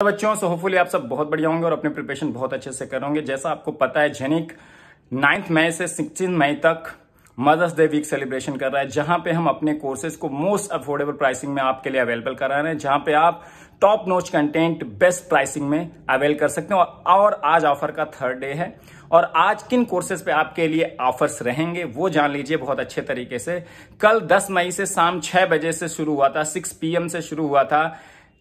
तो बच्चों so hopefully आप सब बहुत बढ़िया होंगे और अपने प्रिपरेशन बहुत अच्छे से करोगे जैसा आपको पता है जेनिक नाइन्थ मई से सिक्सटीन मई तक मदर्स डे वीक सेलिब्रेशन कर रहा है जहां पे हम अपने कोर्सेज को मोस्ट अफोर्डेबल प्राइसिंग में आपके लिए अवेलेबल करा रहे हैं जहां पे आप top notch content best pricing में अवेल कर सकते हैं और आज ऑफर का थर्ड डे है और आज किन कोर्सेज पे आपके लिए ऑफर्स रहेंगे वो जान लीजिए बहुत अच्छे तरीके से कल 10 मई से शाम 6 बजे से शुरू हुआ था 6 पीएम से शुरू हुआ था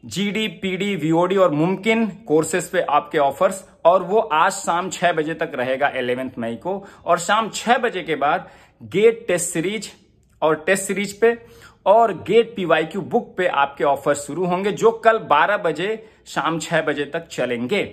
जीडी पीडी वीओडी और मुमकिन कोर्सेज पे आपके ऑफर्स और वो आज शाम छह बजे तक रहेगा इलेवेंथ मई को और शाम छह बजे के बाद गेट टेस्ट सीरीज और टेस्ट सीरीज पे और गेट पीवाईक्यू बुक पे आपके ऑफर शुरू होंगे जो कल 12 बजे शाम 6 बजे तक चलेंगे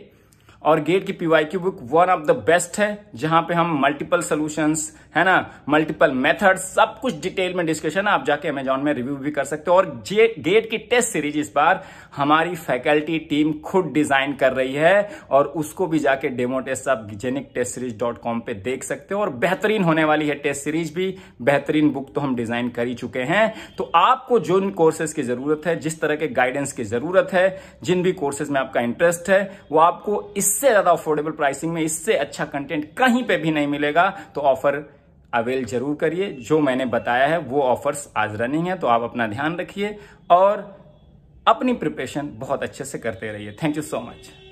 और गेट की पीवाई की book one of the best है जहां पे हम मल्टीपल सॉल्यूशंस है ना मल्टीपल मेथड सब कुछ डिटेल में डिस्कशन आप जाके अमेजॉन में रिव्यू भी कर सकते हो और जे, गेट की टेस्ट सीरीज इस बार हमारी फैकल्टी टीम खुद डिजाइन कर रही है और उसको भी जाके डेमो टेस्ट आप जेनिक टेस्ट सीरीज डॉट कॉम पे देख सकते हो और बेहतरीन होने वाली है टेस्ट सीरीज भी बेहतरीन बुक तो हम डिजाइन कर ही चुके हैं तो आपको जो कोर्सेज की जरूरत है जिस तरह के गाइडेंस की जरूरत है जिन भी कोर्सेज में आपका इंटरेस्ट है वो आपको इस इससे ज्यादा अफोर्डेबल प्राइसिंग में इससे अच्छा कंटेंट कहीं पे भी नहीं मिलेगा तो ऑफर अवेल जरूर करिए जो मैंने बताया है वो ऑफर्स आज रनिंग है तो आप अपना ध्यान रखिए और अपनी प्रिपरेशन बहुत अच्छे से करते रहिए थैंक यू सो मच